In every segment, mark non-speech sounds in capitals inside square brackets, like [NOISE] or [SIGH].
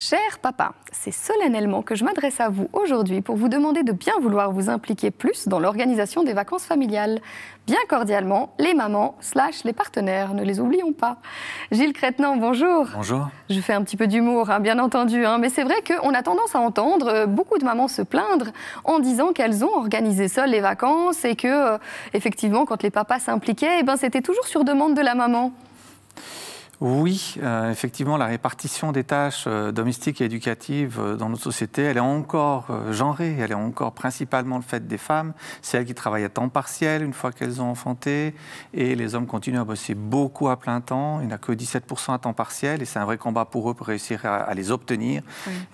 Cher papa, c'est solennellement que je m'adresse à vous aujourd'hui pour vous demander de bien vouloir vous impliquer plus dans l'organisation des vacances familiales. Bien cordialement, les mamans slash les partenaires, ne les oublions pas. Gilles Crétenan, bonjour. Bonjour. Je fais un petit peu d'humour, hein, bien entendu, hein, mais c'est vrai qu'on a tendance à entendre euh, beaucoup de mamans se plaindre en disant qu'elles ont organisé seules les vacances et que, euh, effectivement, quand les papas s'impliquaient, eh ben, c'était toujours sur demande de la maman. Oui, euh, effectivement, la répartition des tâches euh, domestiques et éducatives euh, dans notre société, elle est encore genrée, elle est encore principalement le fait des femmes, c'est elles qui travaillent à temps partiel une fois qu'elles ont enfanté, et les hommes continuent à bosser beaucoup à plein temps, il n'y a que 17% à temps partiel, et c'est un vrai combat pour eux pour réussir à, les obtenir.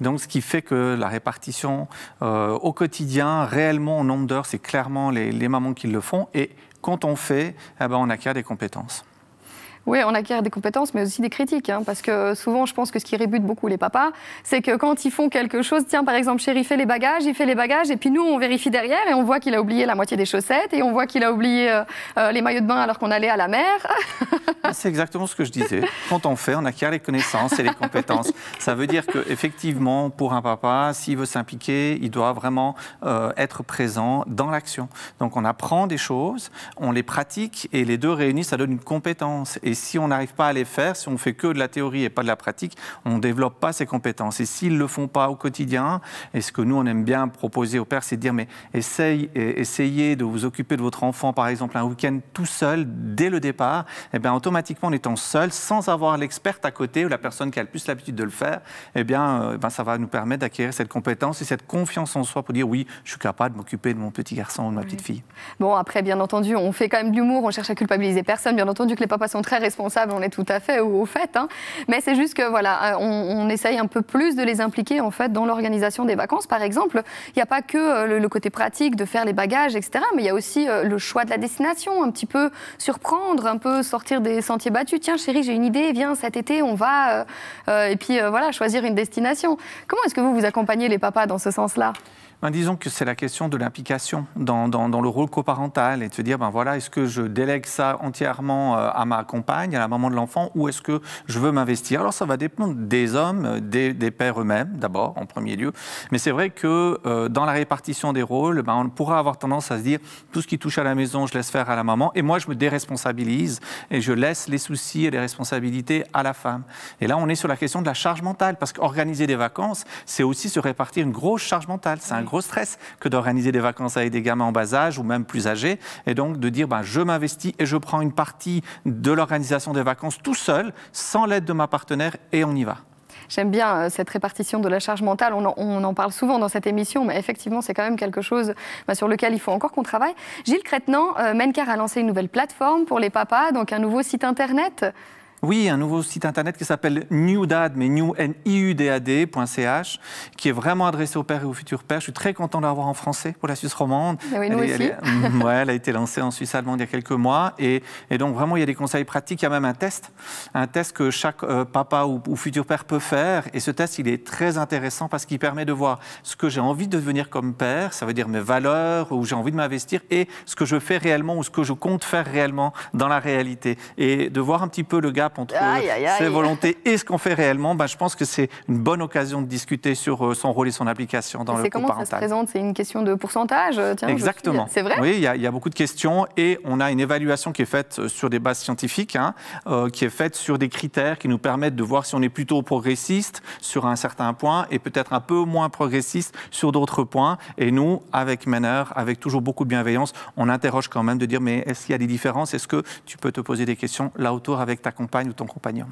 Donc ce qui fait que la répartition au quotidien, réellement au nombre d'heures, c'est clairement les, mamans qui le font, et quand on fait, eh ben, on acquiert des compétences. Oui, on acquiert des compétences, mais aussi des critiques. Hein, parce que souvent, je pense que ce qui rébute beaucoup les papas, c'est que quand ils font quelque chose, tiens, par exemple, chéri, fait les bagages, il fait les bagages, et puis nous, on vérifie derrière, et on voit qu'il a oublié la moitié des chaussettes, et on voit qu'il a oublié euh, euh, les maillots de bain alors qu'on allait à la mer. Ah, c'est exactement ce que je disais. Quand on fait, on acquiert les connaissances et les compétences. Ça veut dire qu'effectivement, pour un papa, s'il veut s'impliquer, il doit vraiment euh, être présent dans l'action. Donc on apprend des choses, on les pratique, et les deux réunis, ça donne une compétence. Et et si on n'arrive pas à les faire, si on fait que de la théorie et pas de la pratique, on ne développe pas ces compétences. Et s'ils ne le font pas au quotidien, et ce que nous, on aime bien proposer aux pères, c'est de dire, mais eh, essayez de vous occuper de votre enfant, par exemple, un week-end tout seul, dès le départ, et eh bien automatiquement, en étant seul, sans avoir l'experte à côté ou la personne qui a le plus l'habitude de le faire, et eh bien, euh, bien, ça va nous permettre d'acquérir cette compétence et cette confiance en soi pour dire, oui, je suis capable de m'occuper de mon petit garçon ou de ma petite fille. Bon, après, bien entendu, on fait quand même de l'humour, on cherche à culpabiliser personne, bien entendu que les papas sont très responsable, on est tout à fait au, fait. Hein. Mais c'est juste que voilà, euh, on, essaye un peu plus de les impliquer en fait dans l'organisation des vacances. Par exemple, il n'y a pas que euh, le, côté pratique de faire les bagages, etc. Mais il y a aussi euh, le choix de la destination, un petit peu surprendre, un peu sortir des sentiers battus. Tiens, chérie, j'ai une idée. Viens cet été, on va. et puis voilà, choisir une destination. Comment est-ce que vous vous accompagnez les papas dans ce sens-là ben, disons que c'est la question de l'implication dans, le rôle coparental et de se dire, ben voilà, est-ce que je délègue ça entièrement euh, à ma compagne, à la maman de l'enfant, ou est-ce que je veux m'investir Alors ça va dépendre des hommes, des, pères eux-mêmes, d'abord, en premier lieu. Mais c'est vrai que euh, dans la répartition des rôles, ben, on pourra avoir tendance à se dire, tout ce qui touche à la maison, je laisse faire à la maman, et moi je me déresponsabilise et je laisse les soucis et les responsabilités à la femme. Et là, on est sur la question de la charge mentale, parce qu'organiser des vacances, c'est aussi se répartir une grosse charge mentale. C'est gros stress que d'organiser des vacances avec des gamins en bas âge ou même plus âgés. Et donc de dire, ben, je m'investis et je prends une partie de l'organisation des vacances tout seul, sans l'aide de ma partenaire, et on y va. J'aime bien euh, cette répartition de la charge mentale. On en, parle souvent dans cette émission, mais effectivement, c'est quand même quelque chose bah, sur lequel il faut encore qu'on travaille. Gilles Crétenant, euh, Mencar a lancé une nouvelle plateforme pour les papas, donc un nouveau site internet. Oui, un nouveau site internet qui s'appelle Dad, mais new n i u d a qui est vraiment adressé aux pères et aux futurs pères. Je suis très content de l'avoir en français pour la Suisse romande. Ben elle, aussi. [LAUGHS] elle a été lancée en Suisse allemande il y a quelques mois. Et, donc, vraiment, il y a des conseils pratiques. Il y a même un test, un test que chaque euh, papa ou, ou, futur père peut faire. Et ce test, il est très intéressant parce qu'il permet de voir ce que j'ai envie de devenir comme père, ça veut dire mes valeurs, où j'ai envie de m'investir, et ce que je fais réellement ou ce que je compte faire réellement dans la réalité. Et de voir un petit peu le gap entre ses volontés et ce qu'on fait réellement, ben, je pense que c'est une bonne occasion de discuter sur euh, son rôle et son application dans le parental. comment ça se présente C'est une question de pourcentage euh, Tiens, Exactement. C'est vrai Oui, il y, a beaucoup de questions et on a une évaluation qui est faite euh, sur des bases scientifiques, hein, qui est faite sur des critères qui nous permettent de voir si on est plutôt progressiste sur un certain point et peut-être un peu moins progressiste sur d'autres points. Et nous, avec Meneur, avec toujours beaucoup de bienveillance, on interroge quand même de dire mais est-ce qu'il y a des différences Est-ce que tu peux te poser des questions là autour avec ta compagne ou ton compagnon.